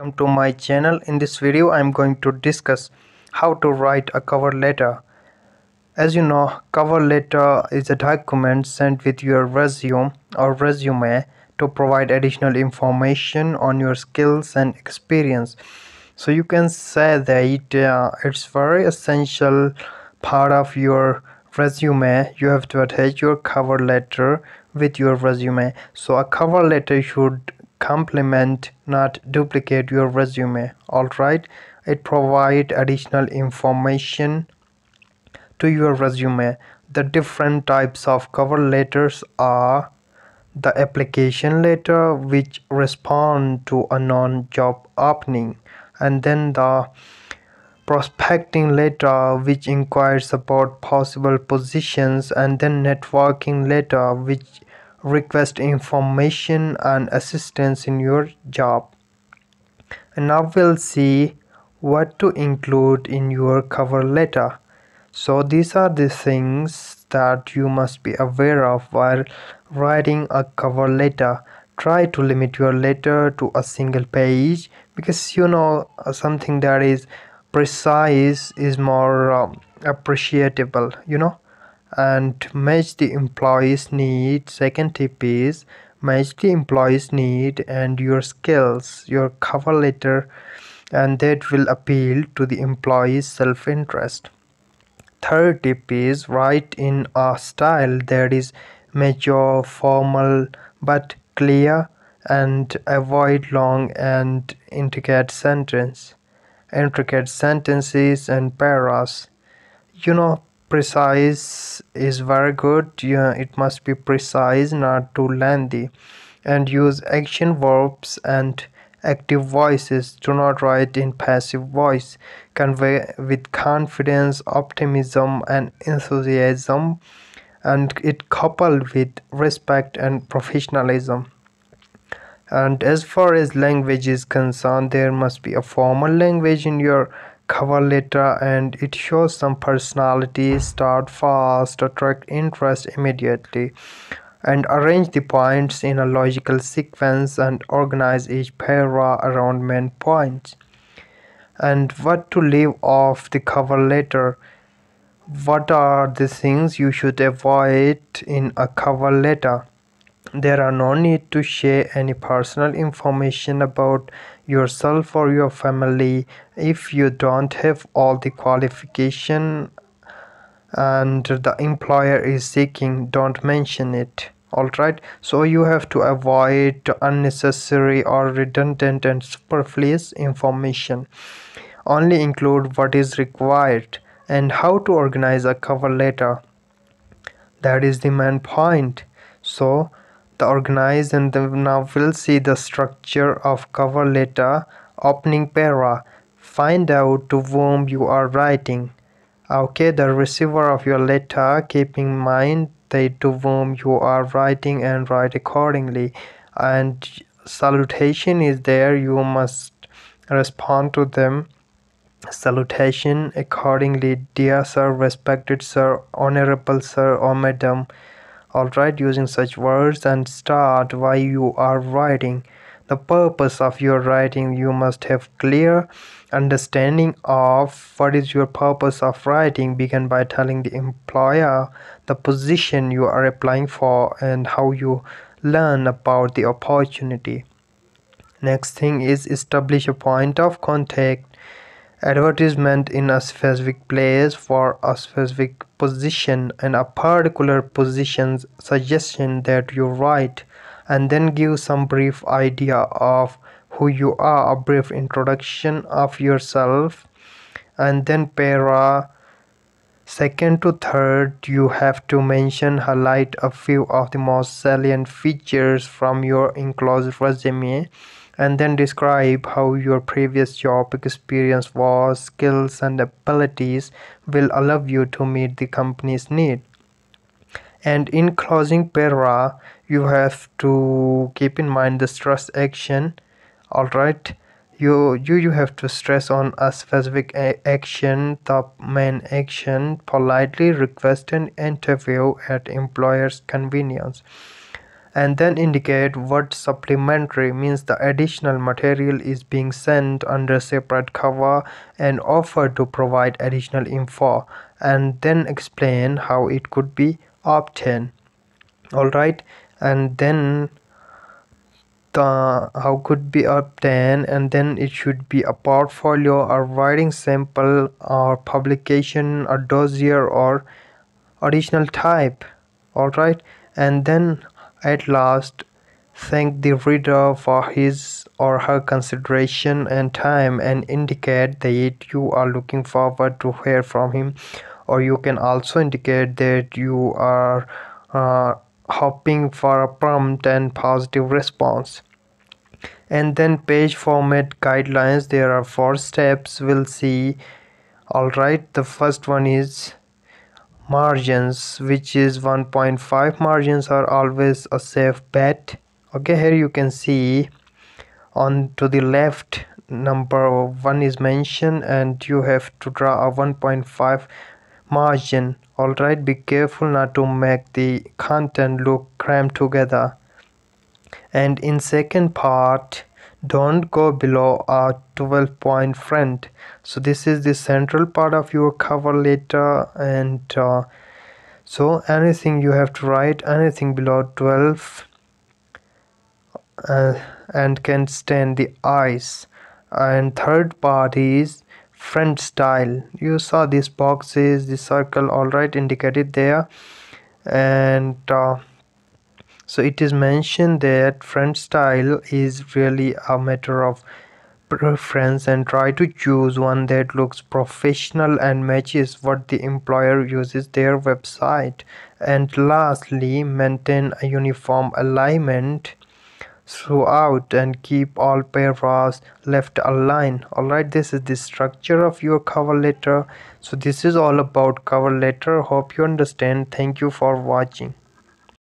welcome to my channel in this video i'm going to discuss how to write a cover letter as you know cover letter is a document sent with your resume or resume to provide additional information on your skills and experience so you can say that it, uh, it's very essential part of your resume you have to attach your cover letter with your resume so a cover letter should complement not duplicate your resume alright it provide additional information to your resume the different types of cover letters are the application letter which respond to a non-job opening and then the prospecting letter which inquires about possible positions and then networking letter which request information and assistance in your job. And now we'll see what to include in your cover letter. So these are the things that you must be aware of while writing a cover letter. Try to limit your letter to a single page because you know something that is precise is more um, appreciable you know and match the employees need second tip is match the employees need and your skills your cover letter and that will appeal to the employee's self-interest third tip is write in a style that is mature formal but clear and avoid long and intricate sentence intricate sentences and paras you know precise is very good yeah, it must be precise not too lengthy and use action verbs and active voices do not write in passive voice convey with confidence optimism and enthusiasm and it coupled with respect and professionalism and as far as language is concerned there must be a formal language in your cover letter and it shows some personality start fast attract interest immediately and arrange the points in a logical sequence and organize each para around main points and what to leave off the cover letter what are the things you should avoid in a cover letter there are no need to share any personal information about yourself or your family if you don't have all the qualification and the employer is seeking don't mention it all right so you have to avoid unnecessary or redundant and superfluous information only include what is required and how to organize a cover letter that is the main point so organized and now we'll see the structure of cover letter opening para find out to whom you are writing okay the receiver of your letter keeping in mind they to whom you are writing and write accordingly and salutation is there you must respond to them salutation accordingly dear sir respected sir honorable sir or madam write using such words and start why you are writing. The purpose of your writing you must have clear understanding of what is your purpose of writing begin by telling the employer the position you are applying for and how you learn about the opportunity next thing is establish a point of contact advertisement in a specific place for a specific position and a particular position. suggestion that you write and then give some brief idea of who you are a brief introduction of yourself and then para second to third you have to mention highlight a few of the most salient features from your enclosed resume and then describe how your previous job experience was skills and abilities will allow you to meet the company's need and in closing para you have to keep in mind the stress action all right you you you have to stress on a specific action the main action politely request an interview at employer's convenience and then indicate what supplementary means the additional material is being sent under separate cover and offer to provide additional info and then explain how it could be obtained all right and then the how could be obtained and then it should be a portfolio or writing sample or publication or dossier or additional type all right and then at last thank the reader for his or her consideration and time and indicate that you are looking forward to hear from him or you can also indicate that you are uh, hoping for a prompt and positive response and then page format guidelines there are four steps we'll see all right the first one is margins which is 1.5 margins are always a safe bet okay here you can see on to the left number one is mentioned and you have to draw a 1.5 margin all right be careful not to make the content look crammed together and in second part don't go below a 12 point front so this is the central part of your cover letter and uh, so anything you have to write anything below 12 uh, and can stand the eyes and third part is front style you saw these boxes the circle all right indicated there and uh, so it is mentioned that font style is really a matter of preference and try to choose one that looks professional and matches what the employer uses their website and lastly maintain a uniform alignment throughout and keep all paragraphs left aligned all right this is the structure of your cover letter so this is all about cover letter hope you understand thank you for watching